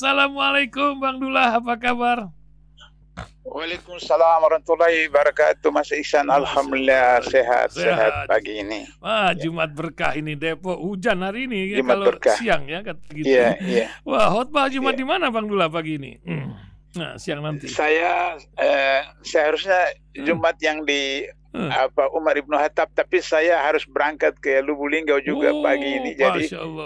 Assalamualaikum Bang Dullah, apa kabar? Waalaikumsalam warahmatullahi wabarakatuh Mas Iksan Alhamdulillah sehat sehat, sehat pagi ini. Wah ya. Jumat berkah ini Depok hujan hari ini ya, Jumat kalau berkah. siang ya kata gitu. Iya iya. Wah khotbah Jumat yeah. di mana Bang Dula pagi ini? Hmm. Nah siang nanti. Saya eh, seharusnya hmm. Jumat hmm. yang di Hmm. apa Umar Ibnu Hattab tapi saya harus berangkat ke Lubulingga juga oh, pagi ini oh, jadi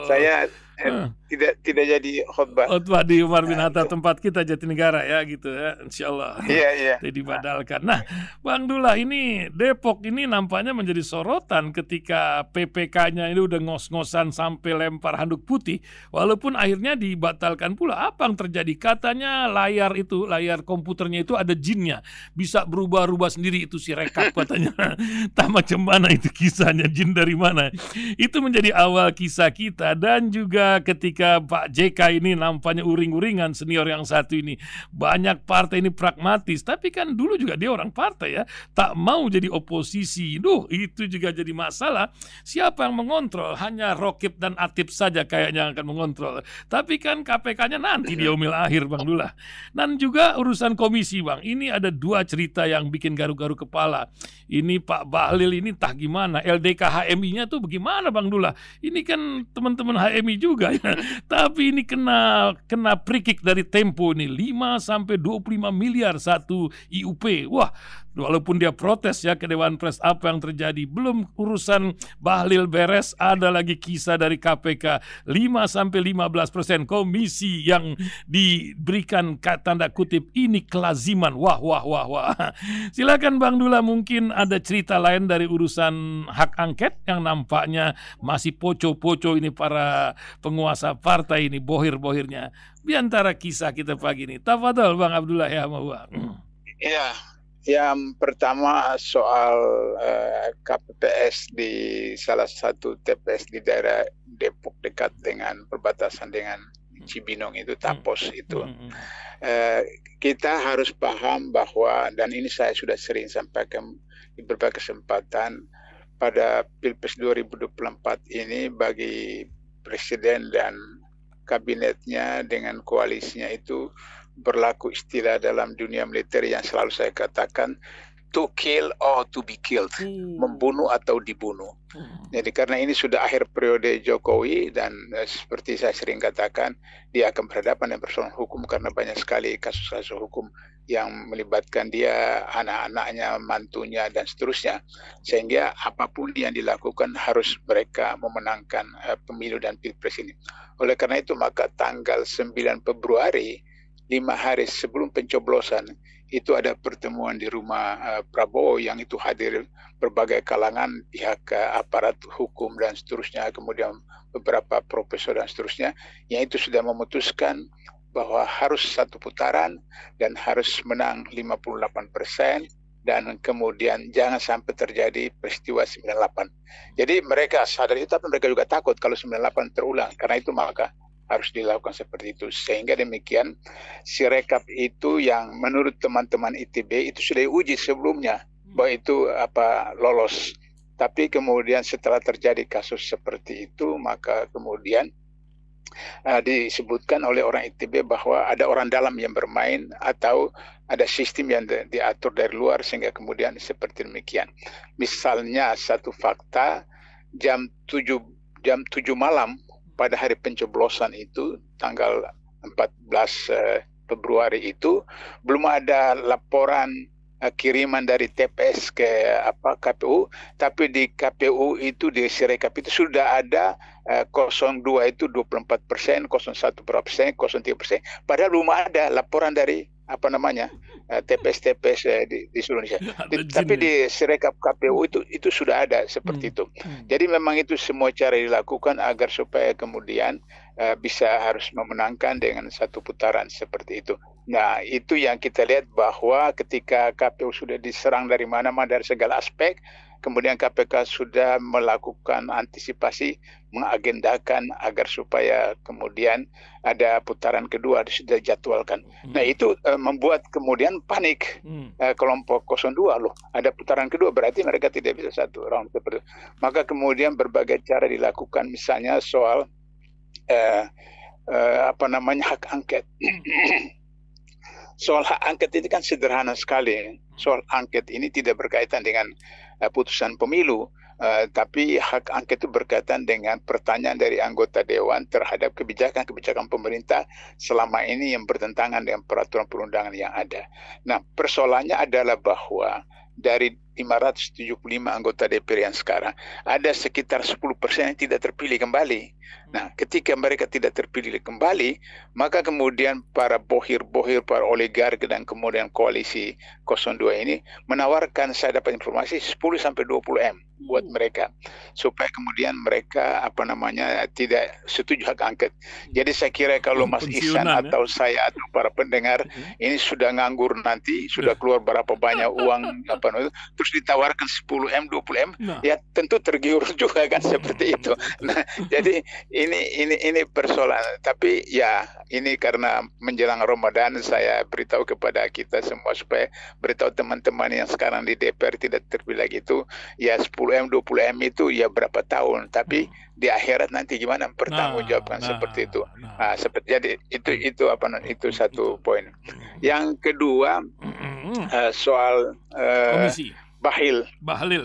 saya eh, hmm tidak tidak jadi khutbah. Khutbah di Umar ya, bin Hatta nah, gitu. tempat kita Jatinegara ya gitu ya, Insyaallah Allah. Iya iya. Jadi badalkan. Nah, Bang Dula ini Depok ini nampaknya menjadi sorotan ketika PPK-nya ini udah ngos-ngosan sampai lempar handuk putih, walaupun akhirnya dibatalkan pula. Apa yang terjadi? Katanya layar itu, layar komputernya itu ada jinnya, bisa berubah-ubah sendiri itu si rekap katanya. Tamat cemana itu kisahnya jin dari mana? Itu menjadi awal kisah kita dan juga ketika ketika Pak JK ini nampaknya uring-uringan senior yang satu ini. Banyak partai ini pragmatis, tapi kan dulu juga dia orang partai ya, tak mau jadi oposisi. Duh, itu juga jadi masalah. Siapa yang mengontrol? Hanya Rokib dan Atip saja kayaknya akan mengontrol. Tapi kan KPK-nya nanti di umil akhir Bang Dula. Dan juga urusan komisi Bang. Ini ada dua cerita yang bikin garu-garu kepala. Ini Pak Bahlil ini tah gimana, LDK HMI-nya tuh bagaimana Bang Dula? Ini kan teman-teman HMI juga ya. Tapi ini kena kena prikik dari Tempo ini 5 sampai 25 miliar satu IUP. Wah, walaupun dia protes ya ke Dewan Pers apa yang terjadi. Belum urusan Bahlil beres, ada lagi kisah dari KPK 5 sampai 15 persen komisi yang diberikan tanda kutip ini kelaziman. Wah, wah, wah, wah. Silakan Bang Dula mungkin ada cerita lain dari urusan hak angket yang nampaknya masih poco-poco ini para penguasa partai ini bohir-bohirnya. Di antara kisah kita pagi ini. Tafadol Bang Abdullah ya Iya, yang pertama soal eh, KPPS di salah satu TPS di daerah Depok dekat dengan perbatasan dengan hmm. Cibinong itu hmm. Tapos hmm. itu. Eh, kita harus paham bahwa dan ini saya sudah sering sampaikan di berbagai kesempatan pada Pilpres 2024 ini bagi presiden dan kabinetnya dengan koalisinya itu berlaku istilah dalam dunia militer yang selalu saya katakan to kill or to be killed, hmm. membunuh atau dibunuh. Hmm. Jadi karena ini sudah akhir periode Jokowi dan eh, seperti saya sering katakan, dia akan berhadapan dengan persoalan hukum karena banyak sekali kasus-kasus hukum yang melibatkan dia, anak-anaknya, mantunya dan seterusnya. Sehingga apapun yang dilakukan harus mereka memenangkan eh, pemilu dan pilpres ini. Oleh karena itu maka tanggal 9 Februari lima hari sebelum pencoblosan itu ada pertemuan di rumah uh, Prabowo yang itu hadir berbagai kalangan pihak uh, aparat hukum dan seterusnya kemudian beberapa profesor dan seterusnya yang itu sudah memutuskan bahwa harus satu putaran dan harus menang 58 persen dan kemudian jangan sampai terjadi peristiwa 98. Jadi mereka sadar itu tapi mereka juga takut kalau 98 terulang karena itu maka harus dilakukan seperti itu. Sehingga demikian si rekap itu yang menurut teman-teman ITB itu sudah diuji sebelumnya hmm. bahwa itu apa lolos. Tapi kemudian setelah terjadi kasus seperti itu maka kemudian uh, disebutkan oleh orang ITB bahwa ada orang dalam yang bermain atau ada sistem yang di, diatur dari luar sehingga kemudian seperti demikian. Misalnya satu fakta jam 7 jam 7 malam pada hari pencoblosan itu tanggal 14 eh, Februari itu belum ada laporan Eh, kiriman dari TPS ke apa KPU, tapi di KPU itu di Sirekap itu sudah ada eh, 02 itu 24 persen, 01 berapa persen, 03 persen. Padahal belum ada laporan dari apa namanya eh, TPS-TPS eh, di, di seluruh Indonesia. Ya, di, tapi ya. di Sirekap KPU itu itu sudah ada seperti hmm, itu. Hmm. Jadi memang itu semua cara dilakukan agar supaya kemudian eh, bisa harus memenangkan dengan satu putaran seperti itu. Nah, itu yang kita lihat bahwa ketika KPU sudah diserang dari mana-mana dari segala aspek, kemudian KPK sudah melakukan antisipasi, mengagendakan agar supaya kemudian ada putaran kedua sudah jadwalkan. Nah, hmm. Nah, itu e, membuat kemudian panik hmm. e, kelompok 02 loh, ada putaran kedua berarti mereka tidak bisa satu orang seperti itu. Maka kemudian berbagai cara dilakukan misalnya soal e, e, apa namanya hak angket. soal hak angket ini kan sederhana sekali. Soal angket ini tidak berkaitan dengan uh, putusan pemilu, uh, tapi hak angket itu berkaitan dengan pertanyaan dari anggota dewan terhadap kebijakan-kebijakan pemerintah selama ini yang bertentangan dengan peraturan perundangan yang ada. Nah, persoalannya adalah bahwa dari 575 anggota DPR yang sekarang, ada sekitar 10 persen yang tidak terpilih kembali. Hmm. Nah, ketika mereka tidak terpilih kembali, maka kemudian para bohir-bohir, para oligark dan kemudian koalisi 02 ini menawarkan saya dapat informasi 10 sampai 20 M hmm. buat mereka supaya kemudian mereka apa namanya tidak setuju hak angket. Hmm. Jadi saya kira kalau Mas Ihsan ya. atau saya atau para pendengar ini sudah nganggur nanti, sudah keluar berapa banyak uang apa itu terus ditawarkan 10M 20M nah. ya tentu tergiur juga kan seperti itu. Nah, jadi ini ini ini persoalan tapi ya ini karena menjelang Ramadan saya beritahu kepada kita semua supaya beritahu teman-teman yang sekarang di DPR tidak terbilang itu ya 10M 20M itu ya berapa tahun tapi hmm. di akhirat nanti gimana mempertanggungjawabkan nah, seperti nah, itu. Nah, nah, nah seperti jadi itu itu apa itu satu poin. Hmm. Yang kedua uh, soal uh, komisi. Bahil. Bahlil.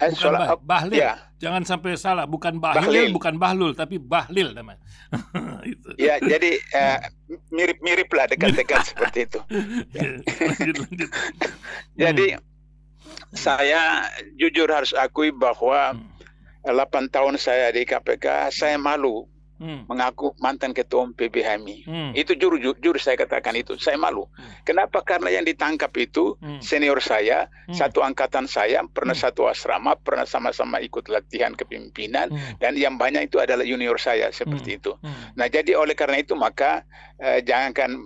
Eh, sholat, bah, Bahlil. Ya. Jangan sampai salah, bukan Bahlil, Bahlil. bukan Bahlul, tapi Bahlil namanya. itu. Ya, jadi mirip eh, mirip-mirip lah dekat-dekat seperti itu. Iya, lanjut, lanjut. jadi hmm. saya jujur harus akui bahwa hmm. 8 tahun saya di KPK, saya malu Hmm. mengaku mantan ketua umum PBHMI. Hmm. Itu juru, juru saya katakan itu. Saya malu. Hmm. Kenapa? Karena yang ditangkap itu hmm. senior saya, hmm. satu angkatan saya, pernah hmm. satu asrama, pernah sama-sama ikut latihan kepimpinan hmm. dan yang banyak itu adalah junior saya seperti hmm. itu. Hmm. Nah, jadi oleh karena itu maka eh, jangankan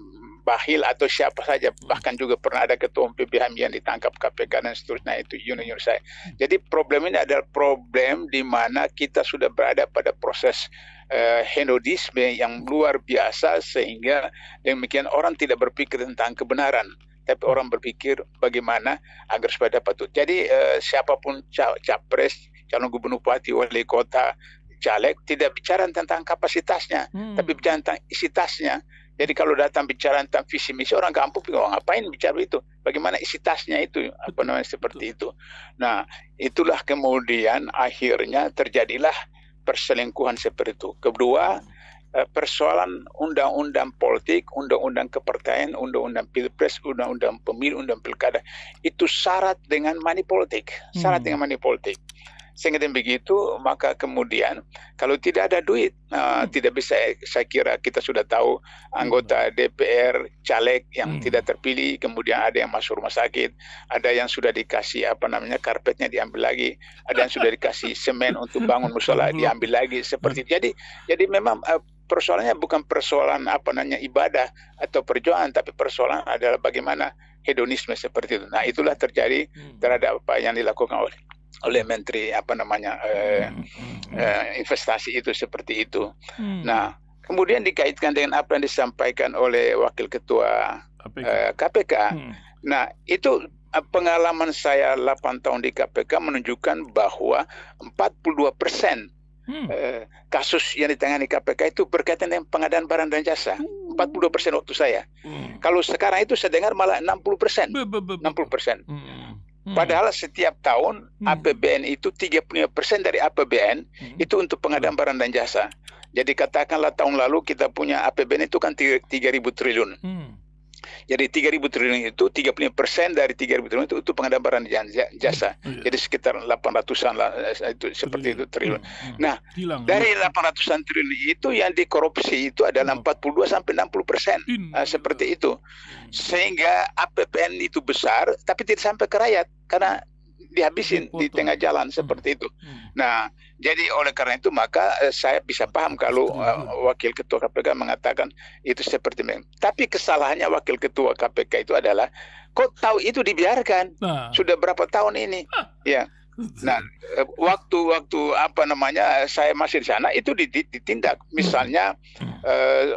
Bahil atau siapa saja hmm. bahkan juga pernah ada ketua umum HMI yang ditangkap KPK dan seterusnya itu junior saya. Hmm. Jadi problem ini adalah problem di mana kita sudah berada pada proses uh, eh, henodisme yang luar biasa sehingga demikian orang tidak berpikir tentang kebenaran tapi orang berpikir bagaimana agar supaya dapat itu. Jadi eh, siapapun capres, calon gubernur, bupati, wali kota, caleg tidak bicara tentang kapasitasnya, hmm. tapi bicara tentang isi tasnya. Jadi kalau datang bicara tentang visi misi orang kampung bingung oh, ngapain bicara itu, bagaimana isi tasnya itu apa namanya seperti itu. Nah itulah kemudian akhirnya terjadilah perselingkuhan seperti itu. Kedua, eh, persoalan undang-undang politik, undang-undang kepercayaan, undang-undang pilpres, undang-undang pemilu, undang pilkada itu syarat dengan money politik, syarat hmm. dengan money politik. Sehingga dengan begitu, maka kemudian kalau tidak ada duit, uh, tidak bisa. Saya kira kita sudah tahu anggota hmm. DPR caleg yang hmm. tidak terpilih, kemudian ada yang masuk rumah sakit, ada yang sudah dikasih apa namanya karpetnya diambil lagi, ada yang sudah dikasih semen untuk bangun musola hmm. diambil lagi seperti itu. Jadi, jadi memang uh, persoalannya bukan persoalan apa namanya ibadah atau perjuangan tapi persoalan adalah bagaimana hedonisme seperti itu. Nah, itulah terjadi terhadap apa yang dilakukan oleh oleh menteri apa namanya eh, hmm. eh, investasi itu seperti itu. Hmm. Nah, kemudian dikaitkan dengan apa yang disampaikan oleh wakil ketua KPK. Eh, KPK. Hmm. Nah, itu eh, pengalaman saya 8 tahun di KPK menunjukkan bahwa 42 persen hmm. Eh, kasus yang ditangani KPK itu berkaitan dengan pengadaan barang dan jasa. 42 hmm. persen waktu saya. Hmm. Kalau sekarang itu saya dengar malah 60 persen. 60 persen. Hmm. Hmm. Padahal setiap tahun hmm. APBN itu 35% dari APBN hmm. itu untuk pengadaan barang dan jasa. Jadi katakanlah tahun lalu kita punya APBN itu kan 3.000 triliun. Hmm. Jadi 3.000 triliun itu 35 dari 3.000 triliun itu untuk pengadaan barang dan jasa. Iya. Jadi sekitar 800-an lah, eh, itu seperti itu triliun. Hmm, hmm. Nah, ya? dari 800-an triliun itu yang dikorupsi itu adalah 42 sampai 60 nah, seperti itu. Hmm. Sehingga APBN itu besar, tapi tidak sampai ke rakyat karena dihabisin di tengah jalan hmm. seperti itu. Hmm. Nah, jadi oleh karena itu maka eh, saya bisa paham kalau eh, wakil ketua KPK mengatakan itu seperti itu. Tapi kesalahannya wakil ketua KPK itu adalah kok tahu itu dibiarkan nah. sudah berapa tahun ini, ya. Nah, eh, waktu-waktu apa namanya saya masih di sana itu ditindak. Hmm. Misalnya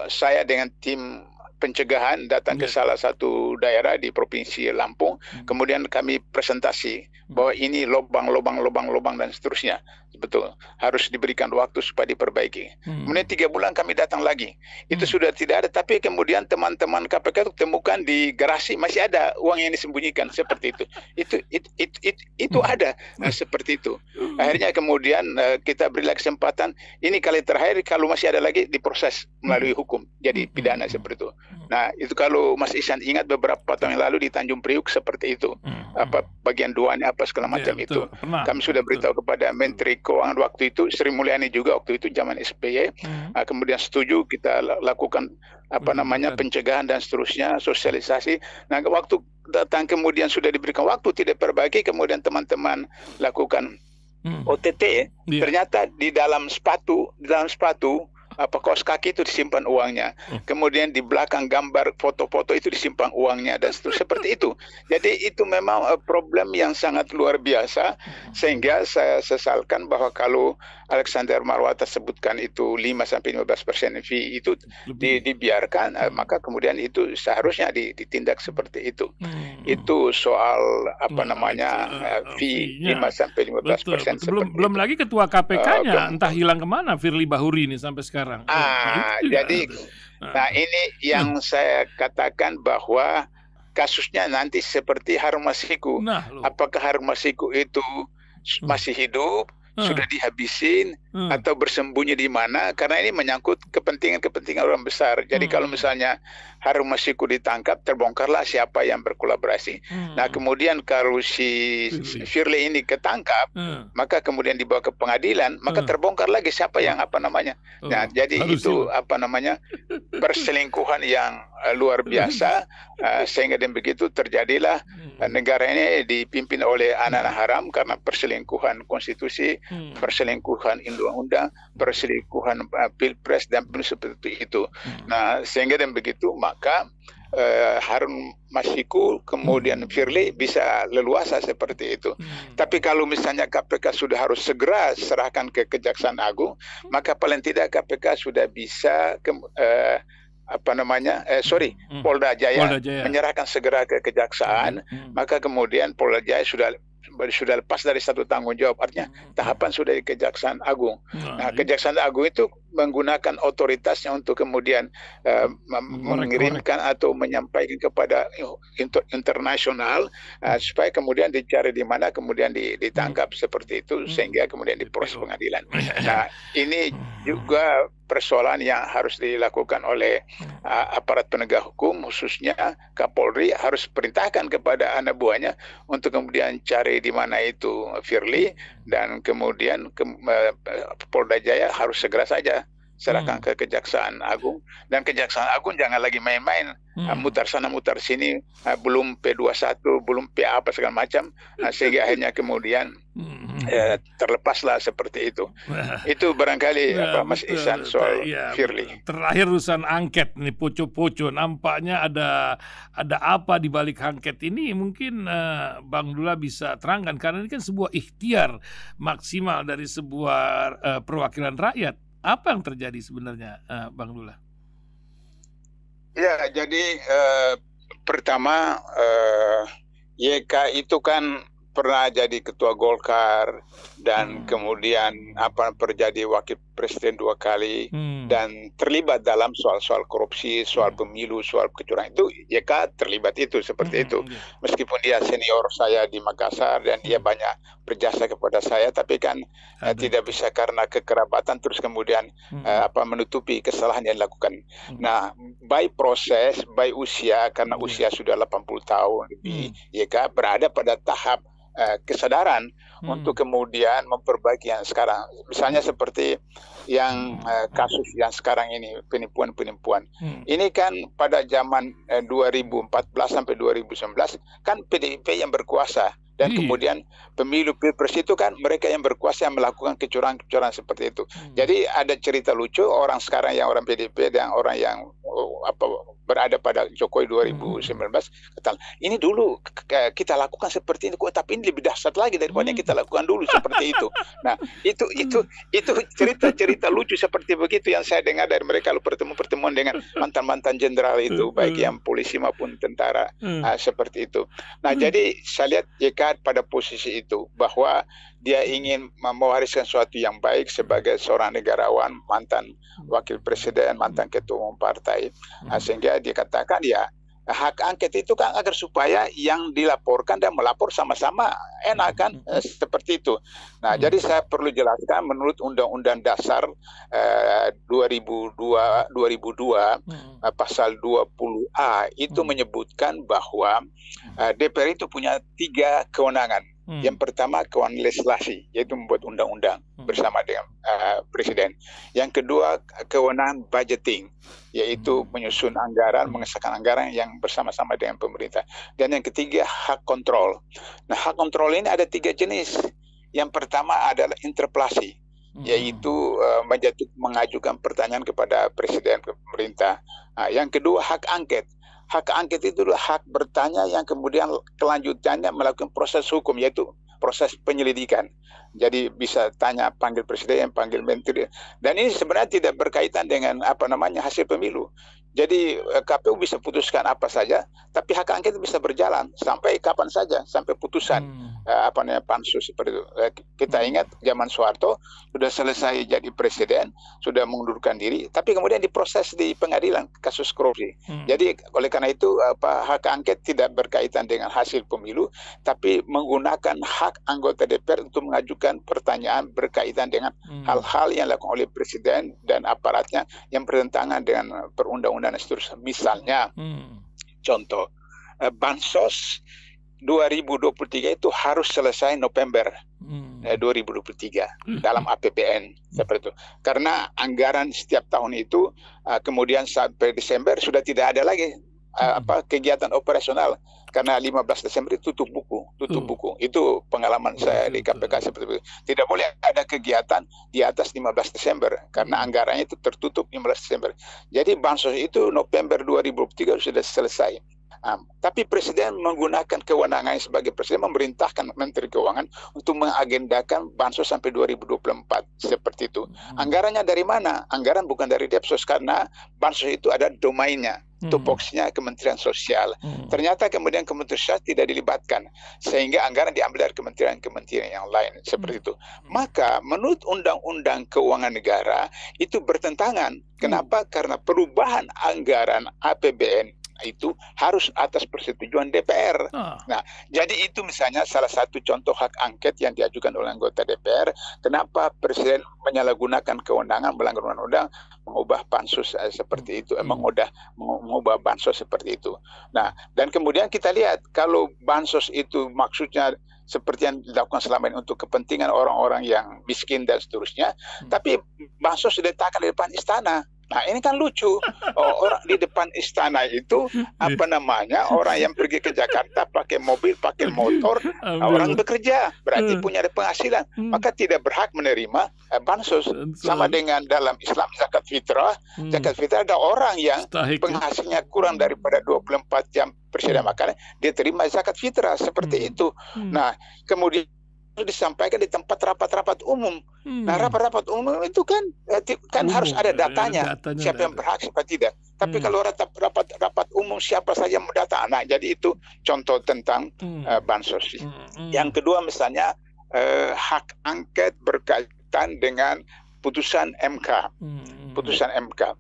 saya dengan tim pencegahan datang ke ya. salah satu daerah di provinsi Lampung, kemudian kami presentasi bahwa ini lubang, lubang, lubang, lubang dan seterusnya. Betul. Harus diberikan waktu supaya diperbaiki. Hmm. Kemudian tiga bulan kami datang lagi. Itu hmm. sudah tidak ada. Tapi kemudian teman-teman KPK itu temukan di garasi masih ada uang yang disembunyikan seperti itu. Itu itu itu, itu, itu hmm. ada nah, seperti itu. Akhirnya kemudian eh, kita beri kesempatan. Ini kali terakhir kalau masih ada lagi diproses melalui hmm. hukum. Jadi hmm. pidana seperti itu. Hmm. Nah itu kalau Mas Isan ingat beberapa tahun yang lalu di Tanjung Priuk seperti itu. Apa bagian duanya apa segala iya, macam ya, itu. pernah, Kami sudah beritahu betul. kepada Menteri Keuangan waktu itu Sri Mulyani juga waktu itu zaman SBY. Uh hmm. ah, -huh. kemudian setuju kita lakukan apa Benar. namanya pencegahan dan seterusnya sosialisasi. Nah waktu datang kemudian sudah diberikan waktu tidak perbaiki kemudian teman-teman lakukan hmm. OTT. Ya. Ternyata di dalam sepatu di dalam sepatu apa kos kaki itu disimpan uangnya. Hmm. Kemudian di belakang gambar foto-foto itu disimpan uangnya dan seterusnya seperti itu. Jadi itu memang eh, problem yang sangat luar biasa sehingga saya sesalkan bahwa kalau Alexander Marwata sebutkan itu 5 sampai 15 persen fee itu di, dibiarkan eh, maka kemudian itu seharusnya ditindak seperti itu. Hmm. Itu soal apa nah, namanya uh, fee 5 sampai 15 persen. Belum belum lagi ketua KPK-nya entah hilang kemana Firly Bahuri ini sampai sekarang sekarang. Ah, oh, gitu ya. jadi nah. nah ini yang nah. saya katakan bahwa kasusnya nanti seperti Harun Masiku. Nah, Apakah Harun Masiku itu hmm. masih hidup hmm. sudah dihabisin hmm. atau bersembunyi di mana karena ini menyangkut kepentingan-kepentingan orang besar. Jadi hmm. kalau misalnya Harun Masiku ditangkap terbongkarlah siapa yang berkolaborasi. Hmm. Nah, kemudian kalau hmm. si Shirley ini ketangkap, hmm. maka kemudian dibawa ke pengadilan, maka hmm. terbongkar lagi siapa yang apa namanya. Oh. Nah, jadi Harus itu ya. apa namanya? perselingkuhan yang eh, luar biasa uh, sehingga dengan begitu terjadilah hmm. Dan nah, negara ini dipimpin oleh anak-anak hmm. haram karena perselingkuhan konstitusi, hmm. perselingkuhan undang-undang, perselingkuhan uh, pilpres dan seperti itu. Hmm. Nah, sehingga dengan begitu maka uh, Harun Masiku kemudian hmm. Firly bisa leluasa seperti itu. Hmm. Tapi kalau misalnya KPK sudah harus segera serahkan ke Kejaksaan Agung, hmm. maka paling tidak KPK sudah bisa ke, uh, eh, apa namanya eh sorry hmm. Polda, Jaya Polda Jaya menyerahkan segera ke kejaksaan hmm. hmm. maka kemudian Polda Jaya sudah sudah lepas dari satu tanggung jawab artinya hmm, hmm. tahapan sudah di Kejaksaan Agung. Nah, nah iya. Kejaksaan Agung itu menggunakan otoritasnya untuk kemudian uh, mengirimkan atau menyampaikan kepada inter internasional uh, supaya kemudian dicari di mana kemudian ditangkap seperti itu sehingga kemudian diproses pengadilan. Nah, ini juga persoalan yang harus dilakukan oleh hmm. uh, aparat penegak hukum khususnya Kapolri harus perintahkan kepada anak buahnya untuk kemudian cari di mana itu Firly hmm. dan kemudian ke, uh, Polda Jaya harus segera saja serahkan hmm. ke Kejaksaan Agung dan Kejaksaan Agung jangan lagi main-main hmm. Ah, mutar sana mutar sini ah, belum P21 belum P apa segala macam ah, hmm. sehingga akhirnya kemudian hmm. eh, terlepaslah seperti itu itu barangkali nah, apa Mas betul, Ihsan soal ya, Firly terakhir urusan angket nih poco-poco nampaknya ada ada apa di balik angket ini mungkin eh, Bang Dula bisa terangkan karena ini kan sebuah ikhtiar maksimal dari sebuah eh, perwakilan rakyat apa yang terjadi sebenarnya, uh, Bang Lula? Ya, jadi uh, pertama uh, eh, YK itu kan pernah jadi ketua Golkar, dan hmm. kemudian apa terjadi wakil presiden dua kali hmm. dan terlibat dalam soal-soal korupsi, soal iya. pemilu, soal kecurangan itu YK ya terlibat itu seperti hmm. itu. Iya. Meskipun dia senior saya di Makassar dan dia hmm. banyak berjasa kepada saya tapi kan eh, tidak bisa karena kekerabatan terus kemudian hmm. eh, apa menutupi kesalahan yang dilakukan. Hmm. Nah, by proses, by usia karena hmm. usia sudah 80 tahun lebih, hmm. YK ya berada pada tahap eh, kesadaran hmm. untuk kemudian memperbaiki yang sekarang. Misalnya seperti yang hmm. eh, kasus yang sekarang ini penipuan-penipuan. Hmm. Ini kan pada zaman eh, 2014 sampai 2019 kan PDIP yang berkuasa dan hmm. kemudian pemilu pilpres itu kan mereka yang berkuasa yang melakukan kecurangan-kecurangan seperti itu. Hmm. Jadi ada cerita lucu orang sekarang yang orang PDIP dan orang yang apa berada pada Jokowi 2019 hmm. ini dulu kita lakukan seperti itu tapi ini lebih dahsyat lagi daripada yang kita hmm. lakukan dulu seperti itu nah itu hmm. itu itu cerita-cerita lucu seperti begitu yang saya dengar dari mereka lalu pertemuan-pertemuan dengan hmm. mantan-mantan jenderal itu baik yang polisi maupun tentara uh, seperti itu nah jadi saya lihat JK pada posisi itu bahwa dia ingin mewariskan sesuatu yang baik sebagai seorang negarawan, mantan wakil presiden, mantan ketua umum partai. Nah, hmm. sehingga katakan ya hak angket itu kan agar supaya yang dilaporkan dan melapor sama-sama enak kan hmm. eh, seperti itu. Nah, hmm. jadi saya perlu jelaskan menurut Undang-Undang Dasar eh, 2002 2002 eh, pasal 20A itu menyebutkan bahwa eh, DPR itu punya tiga kewenangan Hmm. Yang pertama kawan legislasi yaitu membuat undang-undang hmm. bersama dengan uh, presiden. Yang kedua kewenangan budgeting yaitu hmm. menyusun anggaran, mengesahkan anggaran yang bersama-sama dengan pemerintah. Dan yang ketiga hak kontrol. Nah hak kontrol ini ada tiga jenis. Yang pertama adalah interpelasi yaitu hmm. uh, mengajukan pertanyaan kepada presiden ke pemerintah. Nah, yang kedua hak angket hak angket itu adalah hak bertanya yang kemudian kelanjutannya melakukan proses hukum yaitu proses penyelidikan. Jadi bisa tanya panggil presiden, panggil menteri. Dan ini sebenarnya tidak berkaitan dengan apa namanya hasil pemilu. Jadi eh, KPU bisa putuskan apa saja, tapi hak angket bisa berjalan sampai kapan saja, sampai putusan. Hmm. Eh, apa namanya pansus seperti itu. Eh, kita hmm. ingat zaman Soeharto sudah selesai jadi presiden, sudah mengundurkan diri, tapi kemudian diproses di pengadilan kasus korupsi. Hmm. Jadi oleh karena itu eh, apa hak angket tidak berkaitan dengan hasil pemilu, tapi menggunakan hak anggota DPR untuk mengajukan pertanyaan berkaitan dengan hmm. hal-hal hmm. yang dilakukan oleh presiden dan aparatnya yang bertentangan dengan perundang-undangan seterusnya. Misalnya, hmm. contoh bansos 2023 itu harus selesai November hmm. 2023 eh, hmm. dalam APBN seperti itu. Karena anggaran setiap tahun itu uh, kemudian sampai Desember sudah tidak ada lagi uh, apa kegiatan operasional karena 15 Desember itu tutup buku, tutup hmm. buku. Itu pengalaman hmm. saya di KPK seperti itu. Tidak boleh ada kegiatan di atas 15 Desember karena anggarannya itu tertutup 15 Desember. Jadi bansos itu November 2023 sudah selesai um, tapi Presiden menggunakan kewenangannya sebagai Presiden memerintahkan Menteri Keuangan untuk mengagendakan Bansos sampai 2024 seperti itu. Hmm. Anggarannya dari mana? Anggaran bukan dari Depsos karena Bansos itu ada domainnya hmm. tupoksinya Kementerian Sosial. Hmm. Ternyata kemudian Kementerian Sosial tidak dilibatkan sehingga anggaran diambil dari kementerian-kementerian yang lain seperti itu. Maka menurut Undang-Undang Keuangan Negara itu bertentangan. Kenapa? Karena perubahan anggaran APBN itu harus atas persetujuan DPR. Oh. Ah. Nah, jadi itu misalnya salah satu contoh hak angket yang diajukan oleh anggota DPR. Kenapa presiden menyalahgunakan kewenangan melanggar undang-undang mengubah pansus eh, seperti itu, Emang eh, hmm. mengubah mengubah bansos seperti itu. Nah, dan kemudian kita lihat kalau bansos itu maksudnya seperti yang dilakukan selama ini untuk kepentingan orang-orang yang miskin dan seterusnya, hmm. tapi bansos diletakkan di depan istana. Nah ini kan lucu oh, orang di depan istana itu hmm. apa namanya orang yang pergi ke Jakarta pakai mobil pakai motor orang bekerja berarti hmm. punya penghasilan hmm. maka tidak berhak menerima eh, bansos sama dengan dalam Islam zakat fitrah zakat fitrah ada orang yang penghasilnya kurang daripada 24 jam persediaan makanan dia terima zakat fitrah seperti itu. Nah kemudian disampaikan di tempat rapat-rapat umum. Hmm. Nah, rapat-rapat umum itu kan eh, kan umum. harus ada eh, datanya, datanya siapa yang berhak siapa tidak. Tapi hmm. kalau rapat-rapat umum siapa saja mendata anak, jadi itu contoh tentang hmm. uh, bansos. Hmm. Hmm. Yang kedua misalnya uh, hak angket berkaitan dengan putusan MK. Hmm, hmm. Putusan MK.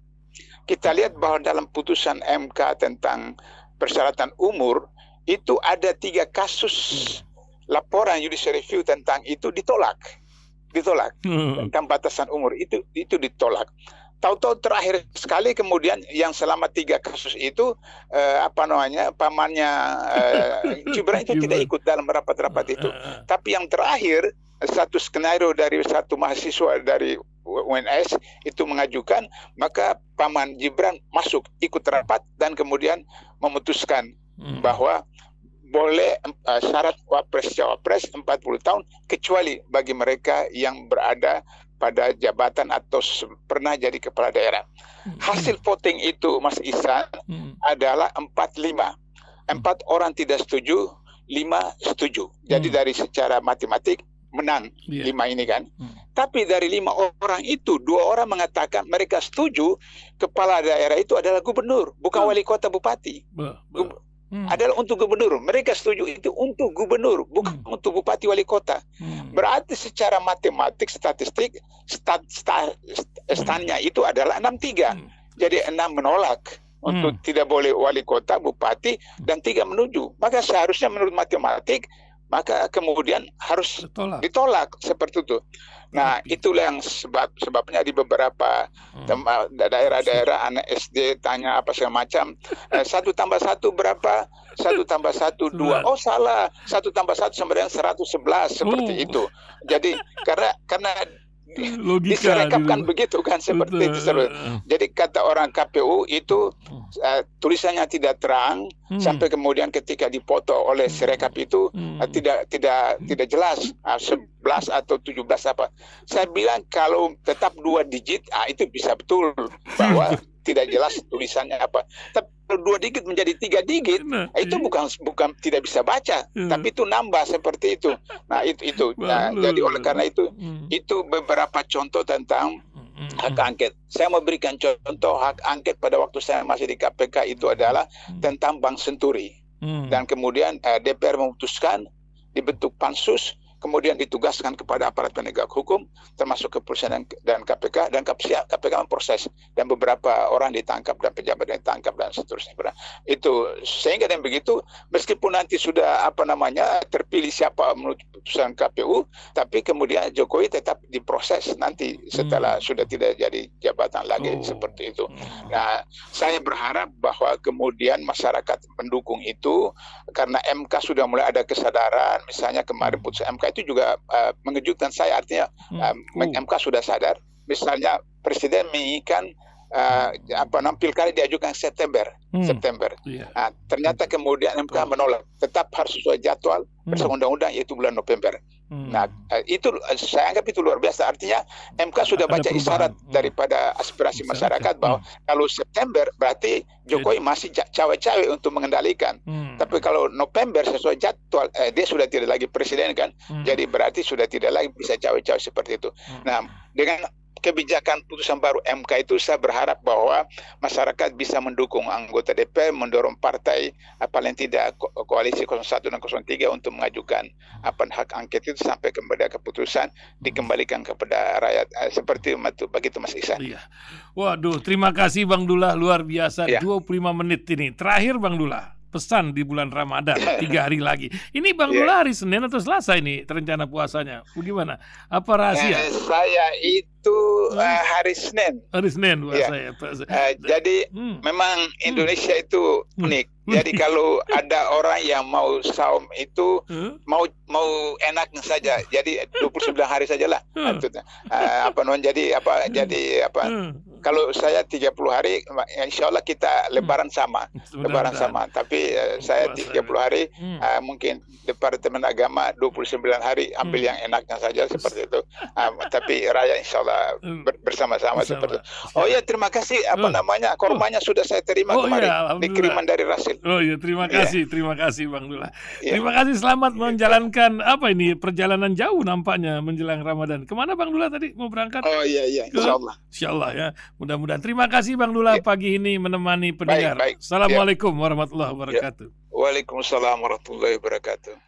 Kita lihat bahwa dalam putusan MK tentang persyaratan umur itu ada tiga kasus hmm laporan judicial review tentang itu ditolak, ditolak hmm. tentang batasan umur itu itu ditolak. Tahu-tahu terakhir sekali kemudian yang selama tiga kasus itu eh, apa namanya pamannya eh, Gibran itu tidak ikut dalam rapat-rapat itu. Eh, eh, eh. Tapi yang terakhir satu skenario dari satu mahasiswa dari UNS itu mengajukan, maka Paman Gibran masuk ikut rapat dan kemudian memutuskan hmm. bahwa boleh uh, syarat wapres cawapres 40 tahun kecuali bagi mereka yang berada pada jabatan atau pernah jadi kepala daerah. Hmm. Hasil voting itu Mas Isa hmm. adalah 45. Empat orang tidak setuju, lima setuju. Jadi hmm. dari secara matematik menang yeah. lima ini kan. Hmm. Tapi dari lima orang itu dua orang mengatakan mereka setuju kepala daerah itu adalah gubernur bukan hmm. wali kota bupati. Bah, bah hmm. adalah untuk gubernur. Mereka setuju itu untuk gubernur, bukan hmm. untuk bupati wali kota. Hmm. Berarti secara matematik, statistik, stat, stat, stannya hmm. itu adalah 63. Hmm. Jadi 6 menolak untuk hmm. tidak boleh wali kota, bupati, dan tiga menuju. Maka seharusnya menurut matematik maka kemudian harus ditolak, ditolak seperti itu. Nah, itulah yang sebab sebabnya di beberapa hmm. daerah-daerah anak SD tanya apa segala macam eh, satu tambah satu berapa satu tambah satu dua oh salah satu tambah satu sebenarnya seratus sebelas seperti uh. itu. Jadi karena karena logika kan begitu kan seperti itu uh-uh. jadi kata orang KPU itu hmm. uh, tulisannya tidak terang hmm. sampai kemudian ketika dipoto oleh hmm. serekap itu uh, hmm. uh, tidak tidak tidak jelas uh, 11 atau 17 apa saya bilang kalau tetap dua digit ah, itu bisa betul bahwa tidak jelas tulisannya apa tapi dua digit menjadi tiga digit nah, nah, itu iya. bukan bukan tidak bisa baca iya. tapi itu nambah seperti itu nah itu itu nah, jadi oleh karena itu hmm. itu beberapa contoh tentang hmm. hmm hak hmm. angket saya mau berikan contoh hak angket pada waktu saya masih di KPK itu hmm. adalah hmm. tentang bank senturi hmm. dan kemudian eh, DPR memutuskan dibentuk pansus kemudian ditugaskan kepada aparat penegak hukum termasuk kepolisian dan KPK dan KPK memproses dan beberapa orang ditangkap dan pejabat yang ditangkap dan seterusnya itu sehingga dengan begitu meskipun nanti sudah apa namanya terpilih siapa menurut putusan KPU tapi kemudian Jokowi tetap diproses nanti setelah hmm. sudah tidak jadi jabatan lagi oh. seperti itu hmm. nah saya berharap bahwa kemudian masyarakat mendukung itu karena MK sudah mulai ada kesadaran misalnya kemarin hmm. putusan MK Nah, itu juga uh, mengejutkan saya artinya MK hmm. eh, sudah sadar misalnya presiden menginginkan uh, apa namanya pilkada diajukan September hmm. September yeah. nah, ternyata kemudian MK menolak tetap harus sesuai jadwal hmm. bersama undang-undang yaitu bulan November Hmm. Nah, eh, itu eh, saya anggap itu luar biasa. Artinya MK sudah baca isyarat hmm. daripada aspirasi Bisa masyarakat bahwa hmm. kalau September berarti Jokowi masih cawe-cawe untuk mengendalikan. Hmm. Tapi kalau November sesuai jadwal eh, dia sudah tidak lagi presiden kan. Hmm. Jadi berarti sudah tidak lagi bisa cawe-cawe seperti itu. Hmm. Nah, dengan kebijakan putusan baru MK itu saya berharap bahwa masyarakat bisa mendukung anggota DPR mendorong partai apalagi eh, tidak ko koalisi 01 dan 03 untuk mengajukan eh, apa hak angket itu sampai kepada keputusan dikembalikan kepada rakyat eh, seperti itu begitu Mas Ihsan. Iya. Waduh, terima kasih Bang Dula luar biasa ya. 25 menit ini. Terakhir Bang Dula pesan di bulan Ramadan tiga hari lagi. Ini Bang hari iya. Senin atau Selasa ini rencana puasanya. Bagaimana? Apa rahasia? Eh, saya itu uh, hari Senin. Hari Senin puasa ya. Uh, jadi hmm. memang hmm. Indonesia hmm. itu unik. Jadi hmm. kalau ada orang yang mau saum itu hmm? mau mau enak saja. Jadi 29 hari sajalah. Hmm. Uh, apa non jadi apa jadi apa kalau saya 30 hari insya Allah kita hmm. lebaran sama hmm. lebaran Sudah, sama tapi uh, saya 30 hari hmm. uh, mungkin Departemen Agama 29 hari ambil hmm. yang enaknya saja seperti itu uh, tapi raya insya Allah hmm. ber bersama-sama seperti itu oh ya terima kasih apa hmm. namanya kormanya oh. sudah saya terima oh, kemarin ya, dikiriman dari Rasil oh iya terima iya. kasih terima kasih Bang Dula yeah. terima kasih selamat yeah. menjalankan apa ini perjalanan jauh nampaknya menjelang Ramadan kemana Bang Dula tadi mau berangkat oh iya iya insya Allah insya Allah ya Mudah-mudahan. Terima kasih Bang Dula, ya. pagi ini menemani pendengar. Baik, baik. Ya. Assalamualaikum ya. warahmatullahi wabarakatuh. Ya. Waalaikumsalam warahmatullahi wabarakatuh.